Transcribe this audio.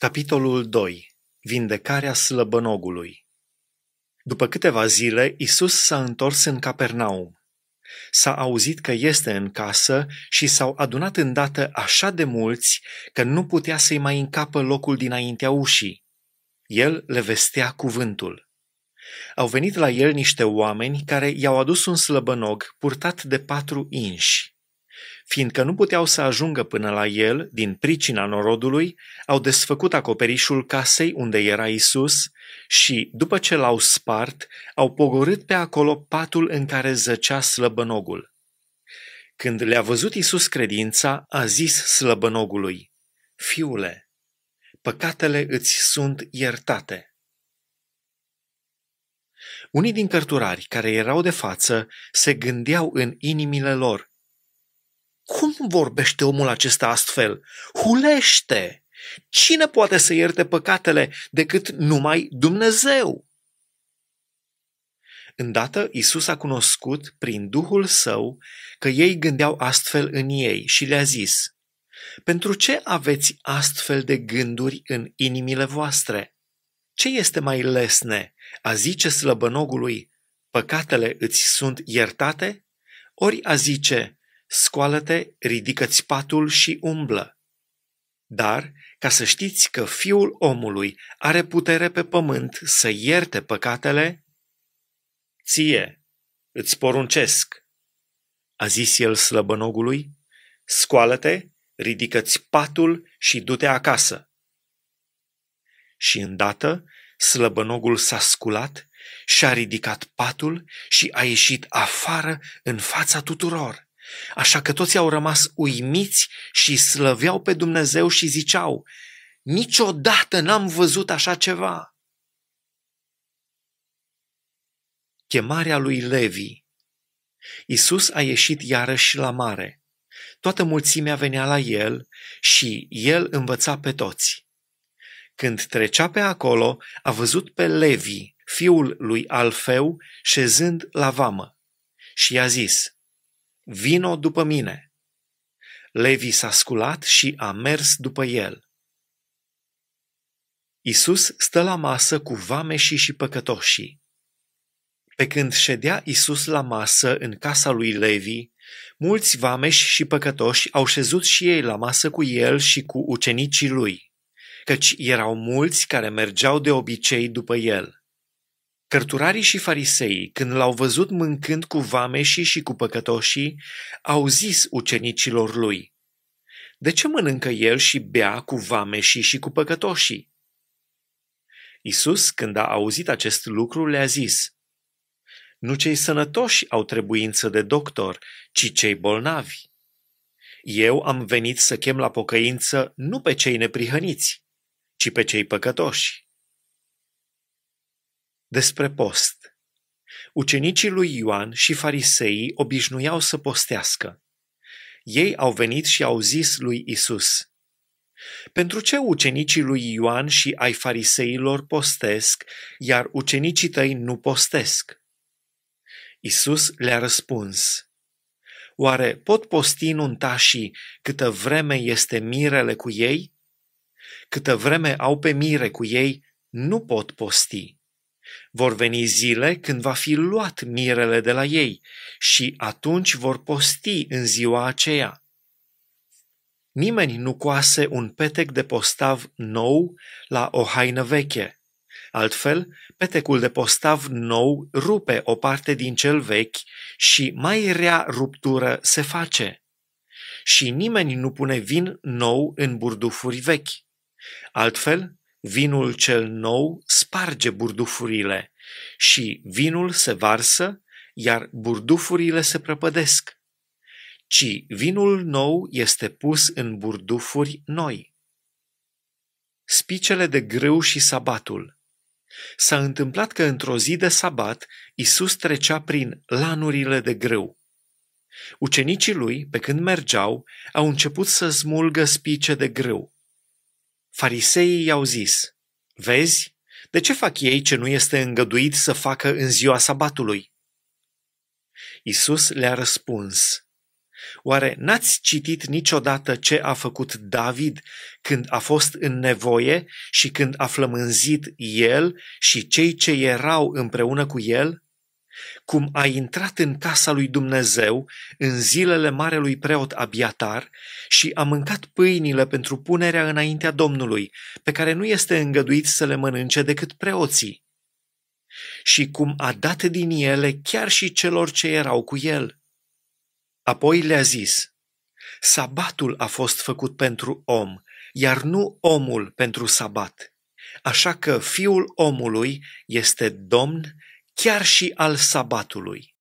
Capitolul 2. Vindecarea slăbănogului După câteva zile, Isus s-a întors în Capernaum. S-a auzit că este în casă și s-au adunat îndată așa de mulți că nu putea să-i mai încapă locul dinaintea ușii. El le vestea cuvântul. Au venit la el niște oameni care i-au adus un slăbănog purtat de patru inși fiindcă nu puteau să ajungă până la el din pricina norodului, au desfăcut acoperișul casei unde era Isus și, după ce l-au spart, au pogorât pe acolo patul în care zăcea slăbănogul. Când le-a văzut Isus credința, a zis slăbănogului, Fiule, păcatele îți sunt iertate. Unii din cărturari care erau de față se gândeau în inimile lor cum vorbește omul acesta astfel? Hulește! Cine poate să ierte păcatele decât numai Dumnezeu? Îndată Isus a cunoscut prin Duhul Său că ei gândeau astfel în ei și le-a zis, Pentru ce aveți astfel de gânduri în inimile voastre? Ce este mai lesne a zice slăbănogului, păcatele îți sunt iertate? Ori a zice, scoală-te, ridică-ți patul și umblă. Dar, ca să știți că fiul omului are putere pe pământ să ierte păcatele, ție îți poruncesc, a zis el slăbănogului, scoală-te, ridică-ți patul și du-te acasă. Și îndată slăbănogul s-a sculat și-a ridicat patul și a ieșit afară în fața tuturor. Așa că toți au rămas uimiți și slăveau pe Dumnezeu și ziceau, niciodată n-am văzut așa ceva. Chemarea lui Levi Isus a ieșit iarăși la mare. Toată mulțimea venea la el și el învăța pe toți. Când trecea pe acolo, a văzut pe Levi, fiul lui Alfeu, șezând la vamă. Și i-a zis, Vino după mine. Levi s-a sculat și a mers după el. Isus stă la masă cu vameșii și păcătoșii. Pe când ședea Isus la masă în casa lui Levi, mulți vameși și păcătoși au șezut și ei la masă cu el și cu ucenicii lui, căci erau mulți care mergeau de obicei după el. Cărturarii și fariseii, când l-au văzut mâncând cu vameșii și cu păcătoșii, au zis ucenicilor lui, De ce mănâncă el și bea cu vameșii și cu păcătoșii? Isus, când a auzit acest lucru, le-a zis, Nu cei sănătoși au trebuință de doctor, ci cei bolnavi. Eu am venit să chem la pocăință nu pe cei neprihăniți, ci pe cei păcătoși despre post. Ucenicii lui Ioan și fariseii obișnuiau să postească. Ei au venit și au zis lui Isus: Pentru ce ucenicii lui Ioan și ai fariseilor postesc, iar ucenicii tăi nu postesc? Isus le-a răspuns: Oare pot posti nuntașii câtă vreme este mirele cu ei? Câtă vreme au pe mire cu ei, nu pot posti vor veni zile când va fi luat mirele de la ei și atunci vor posti în ziua aceea. Nimeni nu coase un petec de postav nou la o haină veche. Altfel, petecul de postav nou rupe o parte din cel vechi și mai rea ruptură se face. Și nimeni nu pune vin nou în burdufuri vechi. Altfel, Vinul cel nou sparge burdufurile și vinul se varsă, iar burdufurile se prăpădesc, ci vinul nou este pus în burdufuri noi. Spicele de grâu și sabatul S-a întâmplat că într-o zi de sabat, Isus trecea prin lanurile de grâu. Ucenicii lui, pe când mergeau, au început să smulgă spice de grâu. Fariseii i-au zis, vezi, de ce fac ei ce nu este îngăduit să facă în ziua sabatului? Isus le-a răspuns, Oare n-ați citit niciodată ce a făcut David când a fost în nevoie și când a flămânzit el și cei ce erau împreună cu el? cum a intrat în casa lui Dumnezeu în zilele marelui preot Abiatar și a mâncat pâinile pentru punerea înaintea Domnului, pe care nu este îngăduit să le mănânce decât preoții, și cum a dat din ele chiar și celor ce erau cu el. Apoi le-a zis, Sabatul a fost făcut pentru om, iar nu omul pentru sabat. Așa că fiul omului este domn chiar și al sabatului.